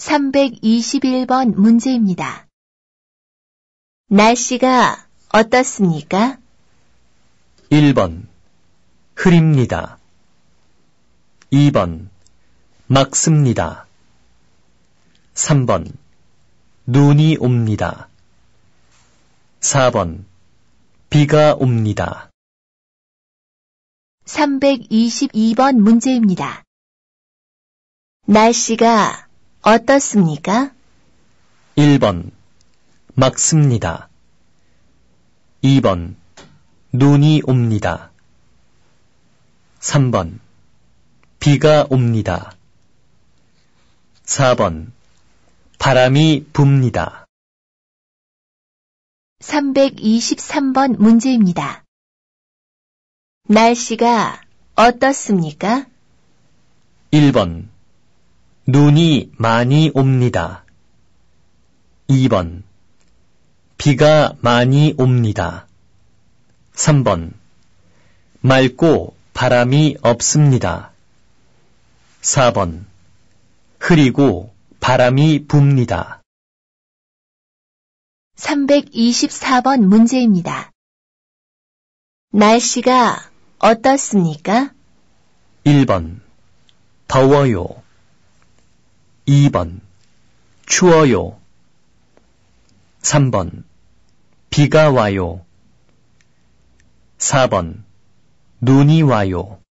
321번 문제입니다. 날씨가 어떻습니까? 1번 흐립니다. 2번 막습니다. 3번 눈이 옵니다. 4번 비가 옵니다. 322번 문제입니다. 날씨가 어떻습니까? 1번 막습니다. 2번 눈이 옵니다. 3번 비가 옵니다. 4번 바람이 붑니다. 323번 문제입니다. 날씨가 어떻습니까? 1번 눈이 많이 옵니다. 2번. 비가 많이 옵니다. 3번. 맑고 바람이 없습니다. 4번. 흐리고 바람이 붑니다. 324번 문제입니다. 날씨가 어떻습니까? 1번. 더워요. 2번 추워요. 3번 비가 와요. 4번 눈이 와요.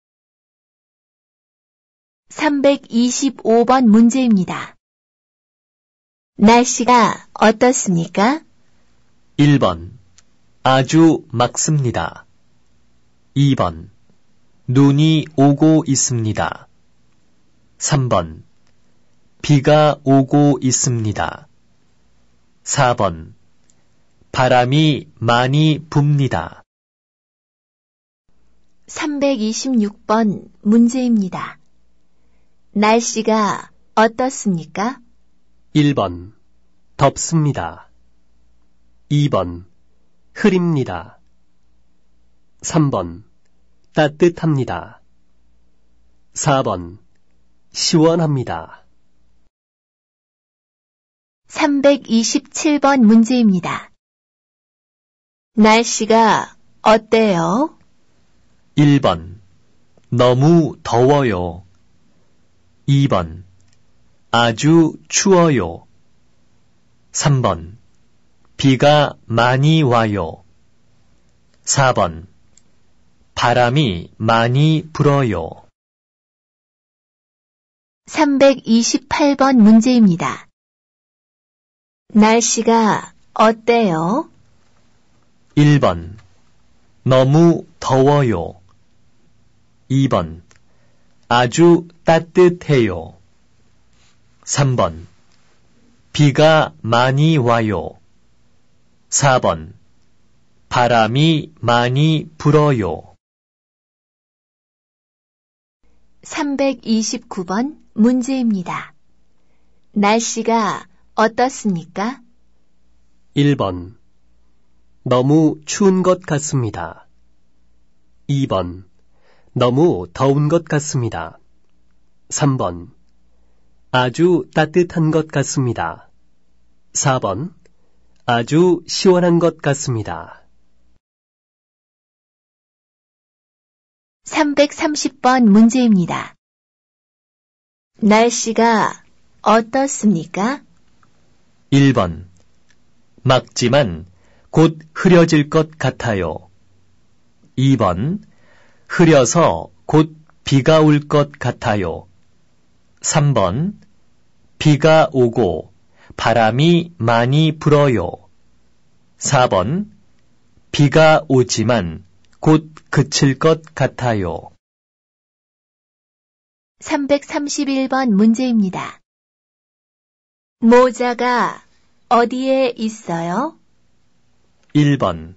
325번 문제입니다. 날씨가 어떻습니까? 1번 아주 맑습니다. 2번 눈이 오고 있습니다. 3번 비가 오고 있습니다. 4번. 바람이 많이 붑니다. 326번 문제입니다. 날씨가 어떻습니까? 1번. 덥습니다. 2번. 흐립니다. 3번. 따뜻합니다. 4번. 시원합니다. 327번 문제입니다. 날씨가 어때요? 1번. 너무 더워요. 2번. 아주 추워요. 3번. 비가 많이 와요. 4번. 바람이 많이 불어요. 328번 문제입니다. 날씨가 어때요? 1번 너무 더워요. 2번 아주 따뜻해요. 3번 비가 많이 와요. 4번 바람이 많이 불어요. 329번 문제입니다. 날씨가 어떻습니까? 1번 너무 추운 것 같습니다. 2번 너무 더운 것 같습니다. 3번 아주 따뜻한 것 같습니다. 4번 아주 시원한 것 같습니다. 330번 문제입니다. 날씨가 어떻습니까? 1번. 막지만 곧 흐려질 것 같아요. 2번. 흐려서 곧 비가 올 것 같아요. 3번. 비가 오고 바람이 많이 불어요. 4번. 비가 오지만 곧 그칠 것 같아요. 331번 문제입니다. 모자가 어디에 있어요? 1번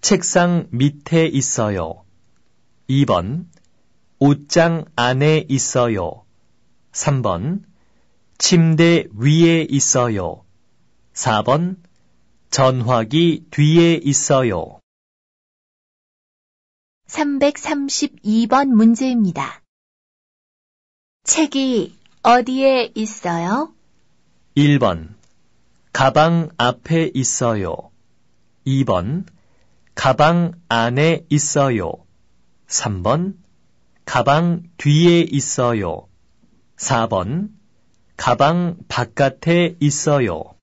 책상 밑에 있어요. 2번 옷장 안에 있어요. 3번 침대 위에 있어요. 4번 전화기 뒤에 있어요. 332번 문제입니다. 책이 어디에 있어요? 1번 가방 앞에 있어요. 2번 가방 안에 있어요. 3번 가방 뒤에 있어요. 4번 가방 바깥에 있어요.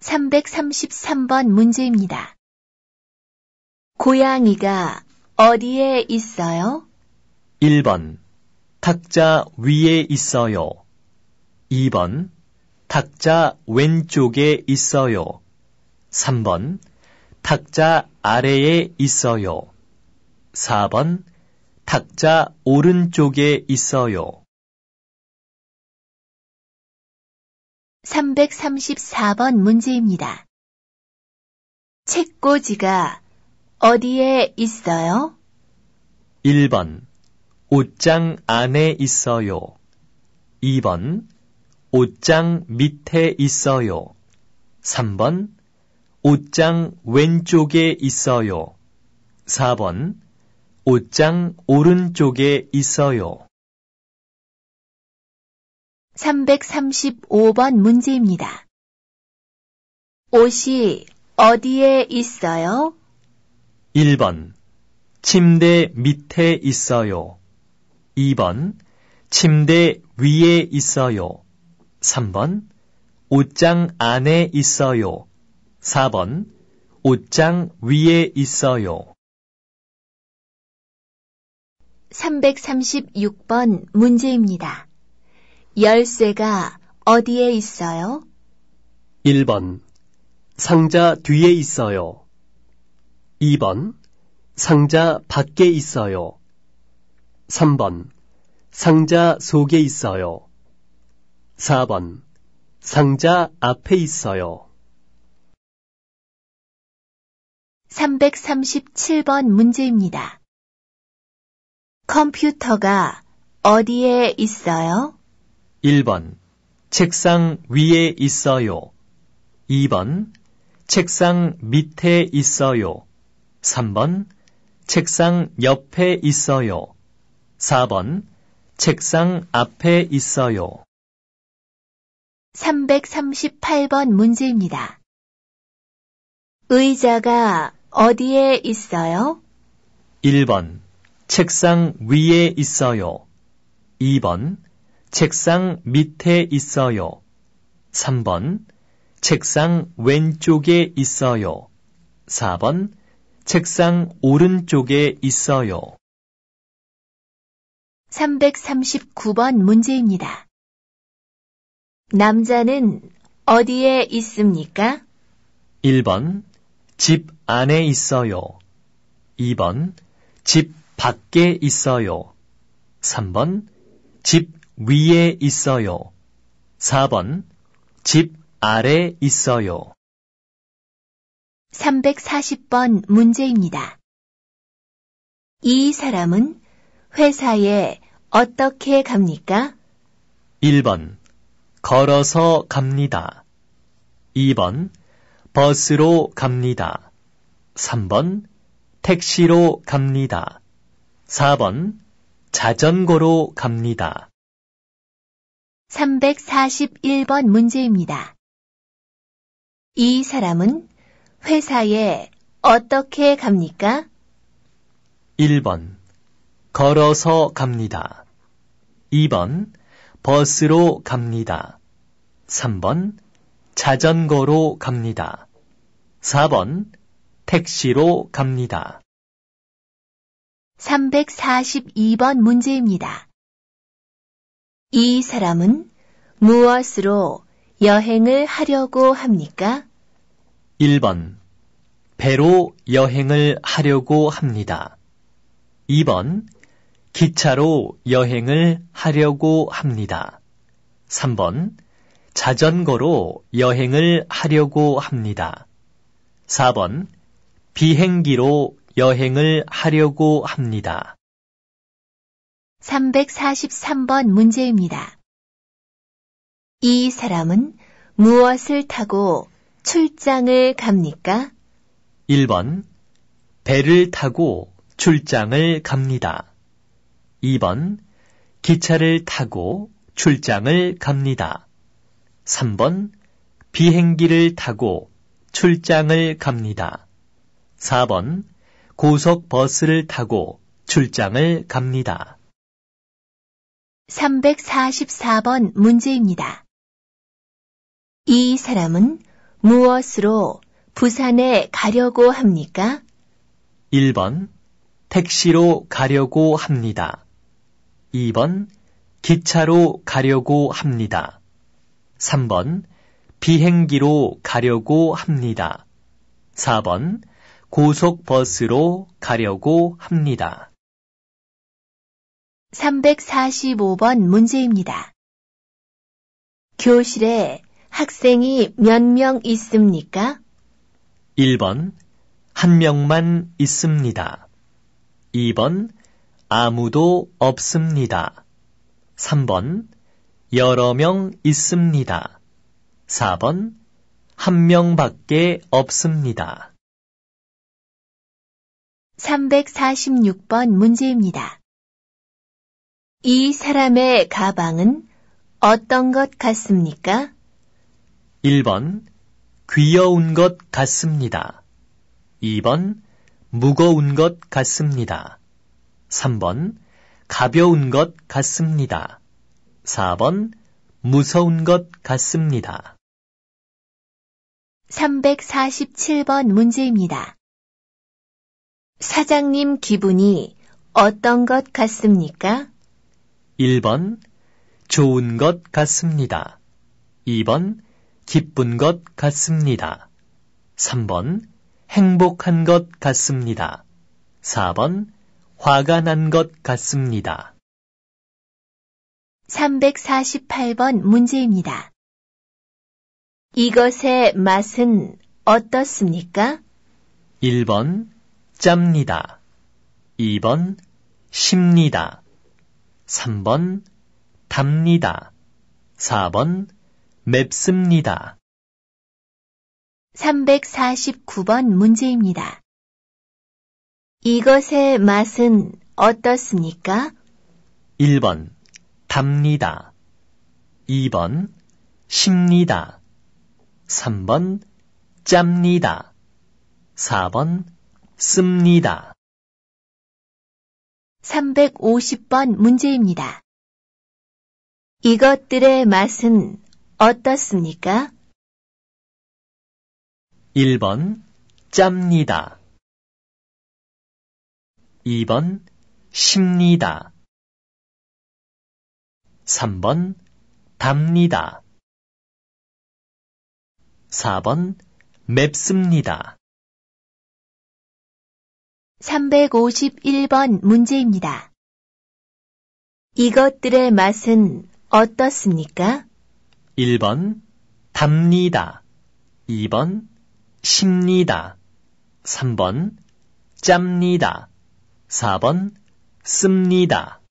333번 문제입니다. 고양이가 어디에 있어요? 1번 탁자 위에 있어요. 2번 탁자 왼쪽에 있어요. 3번 탁자 아래에 있어요. 4번 탁자 오른쪽에 있어요. 334번 문제입니다. 책꽂이가 어디에 있어요? 1번 옷장 안에 있어요. 2번 옷장 밑에 있어요. 3번 옷장 왼쪽에 있어요. 4번 옷장 오른쪽에 있어요. 335번 문제입니다. 옷이 어디에 있어요? 1번 침대 밑에 있어요. 2번 침대 위에 있어요. 3번 옷장 안에 있어요. 4번 옷장 위에 있어요. 336번 문제입니다. 열쇠가 어디에 있어요? 1번 상자 뒤에 있어요. 2번 상자 밖에 있어요. 3번 상자 속에 있어요. 4번. 상자 앞에 있어요. 337번 문제입니다. 컴퓨터가 어디에 있어요? 1번. 책상 위에 있어요. 2번. 책상 밑에 있어요. 3번. 책상 옆에 있어요. 4번. 책상 앞에 있어요. 338번 문제입니다. 의자가 어디에 있어요? 1번. 책상 위에 있어요. 2번. 책상 밑에 있어요. 3번. 책상 왼쪽에 있어요. 4번. 책상 오른쪽에 있어요. 339번 문제입니다. 남자는 어디에 있습니까? 1번 집 안에 있어요. 2번 집 밖에 있어요. 3번 집 위에 있어요. 4번 집 아래 있어요. 340번 문제입니다. 이 사람은 회사에 어떻게 갑니까? 1번 걸어서 갑니다. 2번 버스로 갑니다. 3번 택시로 갑니다. 4번 자전거로 갑니다. 341번 문제입니다. 이 사람은 회사에 어떻게 갑니까? 1번 걸어서 갑니다. 2번 버스로 갑니다. 3번 자전거로 갑니다. 4번 택시로 갑니다. 342번 문제입니다. 이 사람은 무엇으로 여행을 하려고 합니까? 1번 배로 여행을 하려고 합니다. 2번 기차로 여행을 하려고 합니다. 3번. 자전거로 여행을 하려고 합니다. 4번. 비행기로 여행을 하려고 합니다. 343번 문제입니다. 이 사람은 무엇을 타고 출장을 갑니까? 1번. 배를 타고 출장을 갑니다. 2번 기차를 타고 출장을 갑니다. 3번 비행기를 타고 출장을 갑니다. 4번 고속 버스를 타고 출장을 갑니다. 344번 문제입니다. 이 사람은 무엇으로 부산에 가려고 합니까? 1번 택시로 가려고 합니다. 2번 기차로 가려고 합니다. 3번 비행기로 가려고 합니다. 4번 고속버스로 가려고 합니다. 345번 문제입니다. 교실에 학생이 몇 명 있습니까? 1번 한 명만 있습니다. 2번 아무도 없습니다. 3번 여러 명 있습니다. 4번 한 명밖에 없습니다. 346번 문제입니다. 이 사람의 가방은 어떤 것 같습니까? 1번 귀여운 것 같습니다. 2번 무거운 것 같습니다. 3번 가벼운 것 같습니다. 4번 무서운 것 같습니다. 347번 문제입니다. 사장님 기분이 어떤 것 같습니까? 1번 좋은 것 같습니다. 2번 기쁜 것 같습니다. 3번 행복한 것 같습니다. 4번 화가 난 것 같습니다. 348번 문제입니다. 이것의 맛은 어떻습니까? 1번 짭니다. 2번 십니다. 3번 답니다. 4번 맵습니다. 349번 문제입니다. 이것의 맛은 어떻습니까? 1번 답니다. 2번 십니다. 3번 짭니다. 4번 씁니다. 350번 문제입니다. 이것들의 맛은 어떻습니까? 1번 짭니다. 2번 십니다. 3번 답니다. 4번 맵습니다. 351번 문제입니다. 이것들의 맛은 어떻습니까? 1번 답니다. 2번 십니다. 3번 짭니다. 4번 씁니다.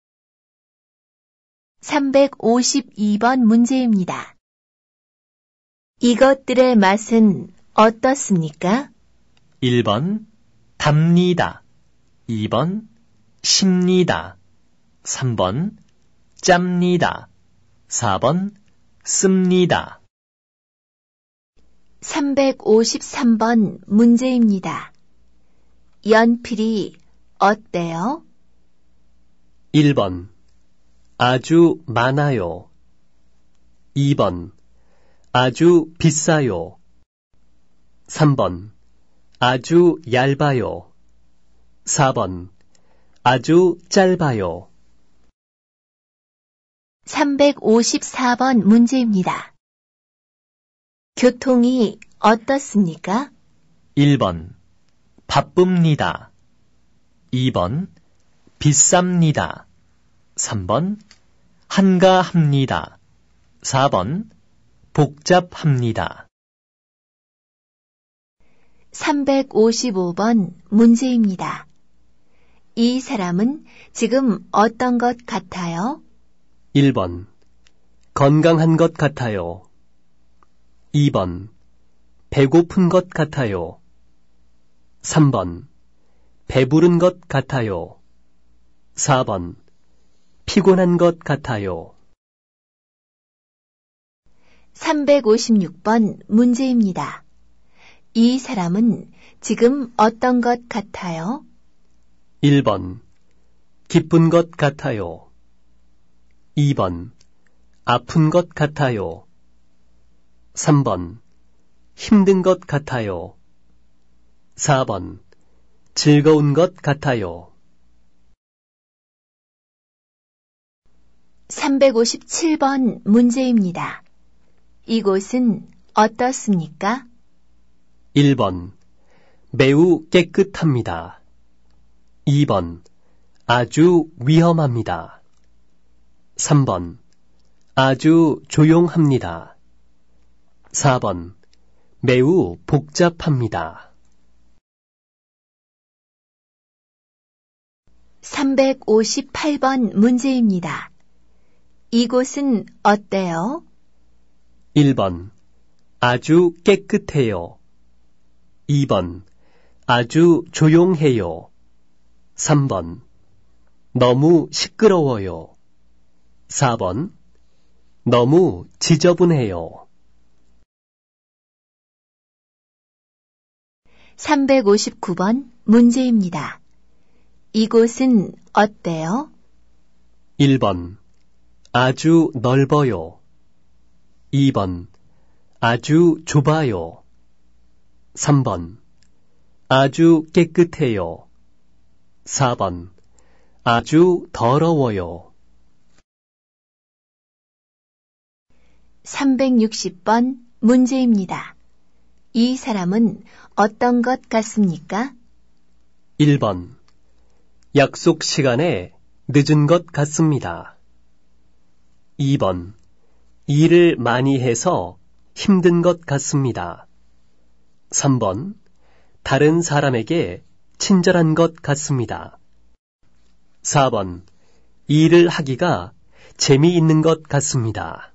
352번 문제입니다. 이것들의 맛은 어떻습니까? 1번 답니다. 2번 십니다. 3번 짭니다. 4번 씁니다. 353번 문제입니다. 연필이 어때요? 1번 아주 많아요. 2번 아주 비싸요. 3번 아주 얇아요. 4번 아주 짧아요. 354번 문제입니다. 교통이 어떻습니까? 1번 바쁩니다. 2번 비쌉니다. 3번 한가합니다. 4번 복잡합니다. 355번 문제입니다. 이 사람은 지금 어떤 것 같아요? 1번 건강한 것 같아요. 2번 배고픈 것 같아요. 3번 배부른 것 같아요. 4번. 피곤한 것 같아요. 356번 문제입니다. 이 사람은 지금 어떤 것 같아요? 1번. 기쁜 것 같아요. 2번. 아픈 것 같아요. 3번. 힘든 것 같아요. 4번. 즐거운 것 같아요. 357번 문제입니다. 이곳은 어떻습니까? 1번. 매우 깨끗합니다. 2번. 아주 위험합니다. 3번. 아주 조용합니다. 4번. 매우 복잡합니다. 358번 문제입니다. 이곳은 어때요? 1번. 아주 깨끗해요. 2번. 아주 조용해요. 3번. 너무 시끄러워요. 4번. 너무 지저분해요. 359번 문제입니다. 이곳은 어때요? 1번 아주 넓어요. 2번 아주 좁아요. 3번 아주 깨끗해요. 4번 아주 더러워요. 360번 문제입니다. 이 사람은 어떤 것 같습니까? 1번 약속 시간에 늦은 것 같습니다. 2번. 일을 많이 해서 힘든 것 같습니다. 3번. 다른 사람에게 친절한 것 같습니다. 4번. 일을 하기가 재미있는 것 같습니다.